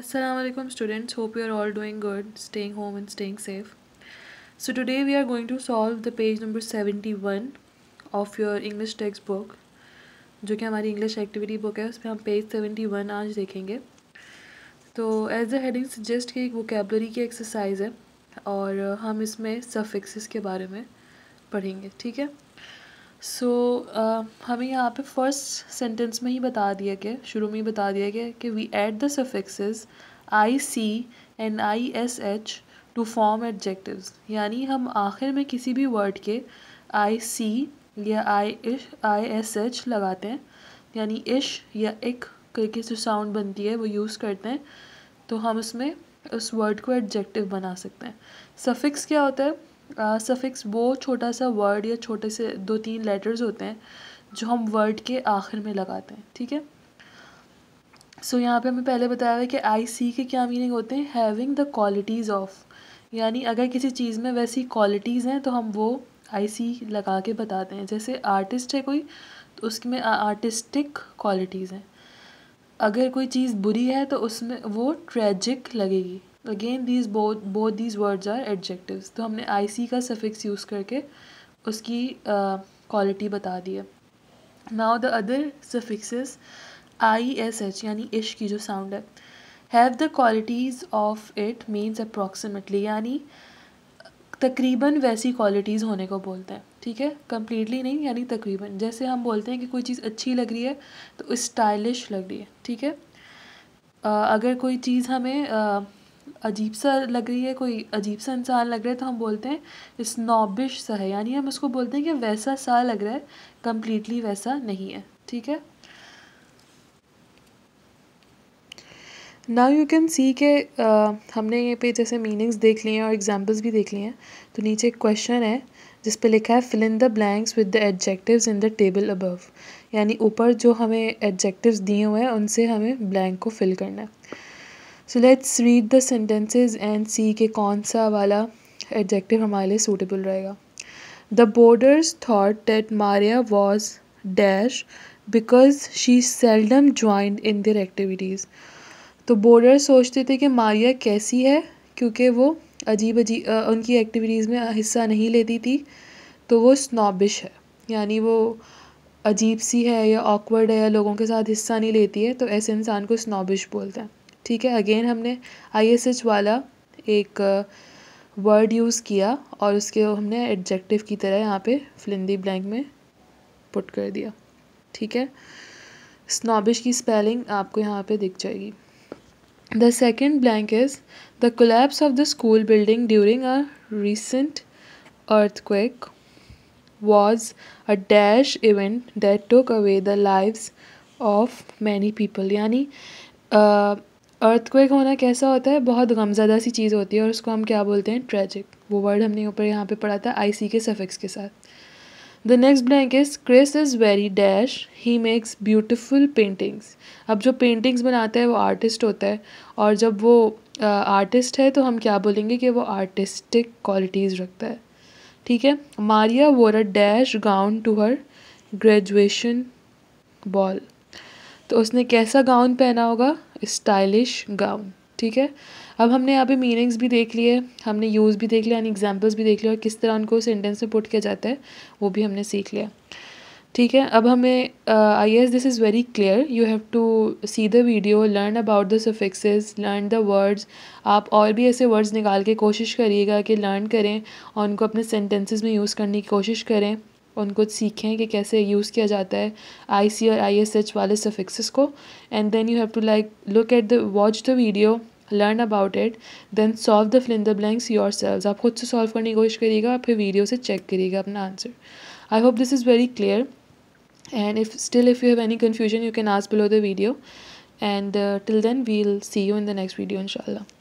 Assalamualaikum students hope you are all doing good staying home and staying safe so today we are going to solve the page number 71 of your English textbook जो कि हमारी English activity book है उसमें हम page 71 आज देखेंगे तो as the heading suggest कि एक vocabulary की exercise है और हम इसमें suffixes के बारे में पढ़ेंगे ठीक है सो so, uh, हमें यहाँ पे फर्स्ट सेंटेंस में ही बता दिया गया शुरू में ही बता दिया गया कि we add the suffixes I C and I S H to form adjectives यानी हम आखिर में किसी भी वर्ड के आई सी या आई आई एस एच लगाते हैं यानी इश या एक करके जो साउंड बनती है वो यूज़ करते हैं तो हम उसमें उस वर्ड को एडजेक्टिव बना सकते हैं सफिक्स क्या होता है सफ़िक्स वो छोटा सा वर्ड या छोटे से दो तीन लेटर्स होते हैं जो हम वर्ड के आखिर में लगाते हैं ठीक है सो यहाँ पे हमें पहले बताया हुआ है कि आई सी के क्या मीनिंग होते हैं हैविंग द क्वालिटीज़ ऑफ यानी अगर किसी चीज़ में वैसी क्वालिटीज़ हैं तो हम वो आई सी लगा के बताते हैं जैसे आर्टिस्ट है कोई तो उसमें आर्टिस्टिक क्वालिटीज़ हैं अगर कोई चीज़ बुरी है तो उसमें वो ट्रेजिक लगेगी again these bo both these words are adjectives तो हमने आई सी का सफिक्स यूज़ करके उसकी क्वालिटी uh, बता दी है now the other suffixes I S H यानी इश की जो साउंड है have the qualities of it means approximately यानी तकरीबन वैसी क्वालिटीज़ होने को बोलते हैं ठीक है कम्प्लीटली नहीं यानी तकरीबन जैसे हम बोलते हैं कि कोई चीज़ अच्छी लग रही है तो स्टाइलिश लग रही है ठीक है uh, अगर कोई चीज़ हमें uh, अजीब सा लग रही है कोई अजीब सा इंसान लग रहा है तो हम बोलते हैं नॉबिश सा है यानी हम उसको बोलते हैं कि वैसा सा लग रहा है कम्प्लीटली वैसा नहीं है ठीक है नाउ यू कैन सी के हमने ये पे जैसे मीनिंग्स देख लिए हैं और एग्जाम्पल्स भी देख लिए हैं तो नीचे एक क्वेश्चन है जिस पे लिखा है fill in the blanks with the adjectives in the table above यानी ऊपर जो हमें एडजेक्टिव्स दिए हुए हैं उनसे हमें ब्लैंक को फिल करना है so let's read the sentences and see के कौन सा वाला एडजेक्टिव हमारे लिए सूटेबल रहेगा the boarders thought that Maria was dash because she seldom joined in their activities तो बोर्डर सोचते थे कि मारिया कैसी है क्योंकि वो अजीब अजीब उनकी एक्टिविटीज़ में हिस्सा नहीं लेती थी तो वो स्नॉबिश है यानी वो अजीब सी है या ऑकवर्ड है या लोगों के साथ हिस्सा नहीं लेती है तो ऐसे इंसान को स्नॉबिश बोलते हैं ठीक है अगेन हमने आई एस एच वाला एक वर्ड uh, यूज़ किया और उसके हमने एडजेक्टिव की तरह यहाँ पे फ्लिंदी ब्लैंक में पुट कर दिया ठीक है स्नॉबिश की स्पेलिंग आपको यहाँ पे दिख जाएगी the second blank is the collapse of the school building during a recent earthquake was a dash event that took away the lives of many people यानी uh, अर्थक्वेक होना कैसा होता है बहुत गमज़दा सी चीज़ होती है और उसको हम क्या बोलते हैं ट्रैजिक वो वर्ड हमने ऊपर यहाँ पे पढ़ा था आई सी के सफिक्स के साथ the next blank is Chris is very dash he makes beautiful paintings अब जो पेंटिंग्स बनाता है वो आर्टिस्ट होता है और जब वो आर्टिस्ट uh, है तो हम क्या बोलेंगे कि वो आर्टिस्टिक क्वालिटीज़ रखता है ठीक है Maria wore dash gown to her graduation ball तो उसने कैसा गाउन पहना होगा स्टाइलिश गाउन ठीक है अब हमने यहाँ पे मीनिंग्स भी देख लिए हमने यूज़ भी देख लिया यानी एग्जाम्पल्स भी देख लिया और किस तरह उनको सेंटेंस में पुट किया जाता है वो भी हमने सीख लिया ठीक है अब हमें I S this is very clear you have to see the video learn about the suffixes learn the words आप और भी ऐसे वर्ड्स निकाल के कोशिश करिएगा कि लर्न करें और उनको अपने सेंटेंसेस में यूज़ करने की कोशिश करें उनको सीखें कि कैसे यूज़ किया जाता है आई सी और आई एस एच वाले सफिक्सिस को and then you have to like look at the watch the video learn about it then solve the fill the blanks yourself आप खुद से सॉल्व करने की कोशिश करिएगा आप फिर वीडियो से चेक करिएगा अपना answer I hope this is very clear and if still if you have any confusion you can ask below the video and till then we'll see you in the next video इनशाला